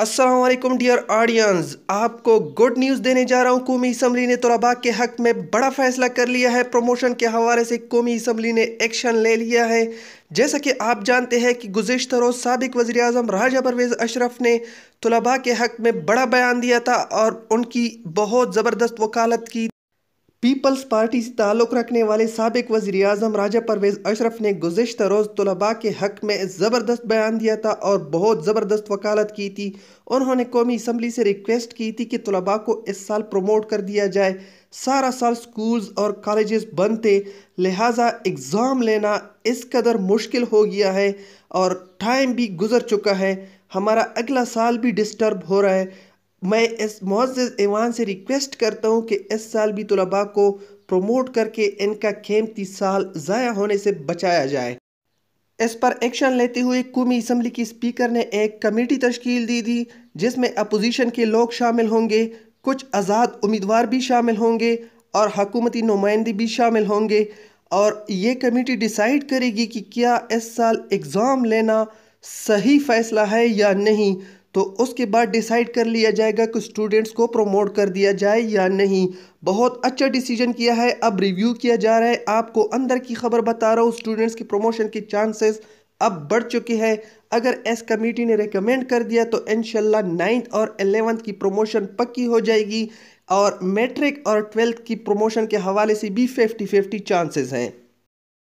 Aslam dear audience आपको good news देने जा रहा हूँ कौमी इसम्बली ने तलबा के हक में बड़ा फैसला कर लिया है प्रमोशन के हवाले से कौमी इसम्बली ने एक्शन ले लिया है जैसा कि आप जानते हैं कि गुजशत रोज़ सबक वज़ी अजम राजा परवेज़ अशरफ ने तलबा के हक में बड़ा बयान दिया था और उनकी बहुत ज़बरदस्त वकालत की पीपल्स पार्टी से ताल्लुक़ रखने वाले सबक वजी अजम राजा परवेज़ अशरफ ने गुजशत रोज़ तलबा के हक़ में ज़बरदस्त बयान दिया था और बहुत ज़बरदस्त वकालत की थी उन्होंने कौमी इसम्बली से रिक्वेस्ट की थी कि तलबा को इस साल प्रमोट कर दिया जाए सारा साल स्कूल्स और कॉलेज बंद थे लिहाजा एग्ज़ाम लेना इस कदर मुश्किल हो गया है और टाइम भी गुजर चुका है हमारा अगला साल भी डिस्टर्ब हो रहा है मैं इस मोज़ ईवान से रिक्वेस्ट करता हूँ कि इस साल भी तलबा को प्रमोट करके इनका कीमती साल ज़ाया होने से बचाया जाए इस पर एक्शन लेते हुए कौमी इसम्बली की स्पीकर ने एक कमेटी तश्कील दी थी जिसमें अपोजिशन के लोग शामिल होंगे कुछ आज़ाद उम्मीदवार भी शामिल होंगे और हकूमती नुमाइंदे भी शामिल होंगे और ये कमेटी डिसाइड करेगी कि क्या इस साल एग्ज़ाम लेना सही फ़ैसला है या नहीं तो उसके बाद डिसाइड कर लिया जाएगा कि स्टूडेंट्स को प्रमोट कर दिया जाए या नहीं बहुत अच्छा डिसीजन किया है अब रिव्यू किया जा रहा है आपको अंदर की खबर बता रहा हूँ स्टूडेंट्स की प्रमोशन के चांसेस अब बढ़ चुके हैं अगर एस कमेटी ने रिकमेंड कर दिया तो इनशाला नाइन्थ और एलेवंथ की प्रमोशन पक्की हो जाएगी और मैट्रिक और ट्वेल्थ की प्रमोशन के हवाले से भी फिफ्टी फिफ्टी चांसेस हैं